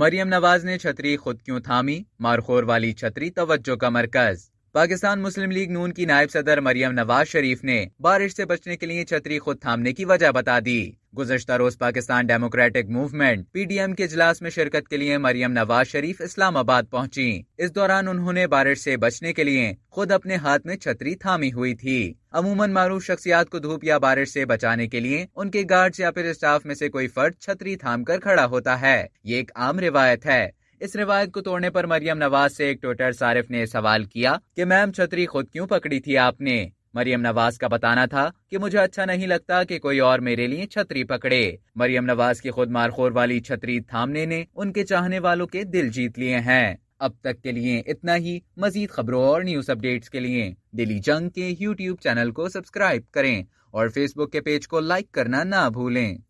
मरियम नवाज ने छतरी खुद क्यों थामी मारखोर वाली छतरी तवज्जो का मरकज पाकिस्तान मुस्लिम लीग नून की नायब सदर मरियम नवाज शरीफ ने बारिश से बचने के लिए छतरी खुद थामने की वजह बता दी गुजशत रोज Pakistan Democratic Movement P D M के इजलास में शिरकत के लिए मरियम नवाज शरीफ इस्लामाबाद पहुँची इस दौरान उन्होंने बारिश ऐसी बचने के लिए खुद अपने हाथ में छतरी थामी हुई थी अमूमन मारूफ शख्सियात को धूप या बारिश ऐसी बचाने के लिए उनके गार्ड या फिर स्टाफ में ऐसी कोई फर्द छतरी थाम कर खड़ा होता है ये एक आम रिवायत है इस रिवायत को तोड़ने पर मरियम नवाज से एक ट्विटर सारिफ ने सवाल किया कि मैम छतरी खुद क्यों पकड़ी थी आपने मरियम नवाज का बताना था कि मुझे अच्छा नहीं लगता कि कोई और मेरे लिए छतरी पकड़े मरियम नवाज की खुद मारखोर वाली छतरी थामने ने उनके चाहने वालों के दिल जीत लिए हैं अब तक के लिए इतना ही मजीद खबरों और न्यूज अपडेट्स के लिए दिल्ली जंग के यूट्यूब चैनल को सब्सक्राइब करें और फेसबुक के पेज को लाइक करना ना भूलें